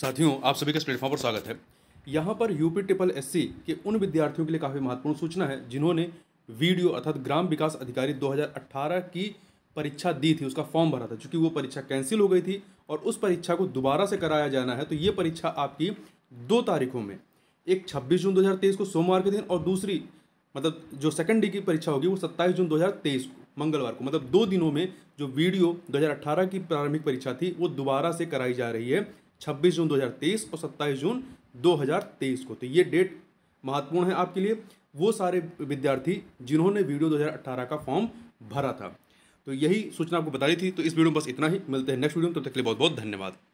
साथियों आप सभी का इस प्लेटफॉर्म पर स्वागत है यहाँ पर यूपी ट्रिपल एस के उन विद्यार्थियों के लिए काफ़ी महत्वपूर्ण सूचना है जिन्होंने वीडियो अर्थात ग्राम विकास अधिकारी 2018 की परीक्षा दी थी उसका फॉर्म भरा था चूँकि वो परीक्षा कैंसिल हो गई थी और उस परीक्षा को दोबारा से कराया जाना है तो ये परीक्षा आपकी दो तारीखों में एक छब्बीस जून दो को सोमवार के दिन और दूसरी मतलब जो सेकंड डे की परीक्षा होगी वो सत्ताईस जून दो को मंगलवार को मतलब दो दिनों में जो वीडियो 2018 की प्रारंभिक परीक्षा थी वो दोबारा से कराई जा रही है 26 जून 2023 और 27 जून 2023 को तो ये डेट महत्वपूर्ण है आपके लिए वो सारे विद्यार्थी जिन्होंने वीडियो 2018 का फॉर्म भरा था तो यही सूचना आपको बता रही थी तो इस वीडियो में बस इतना ही मिलते हैं नेक्स्ट वीडियो में तब तो तक के लिए बहुत बहुत धन्यवाद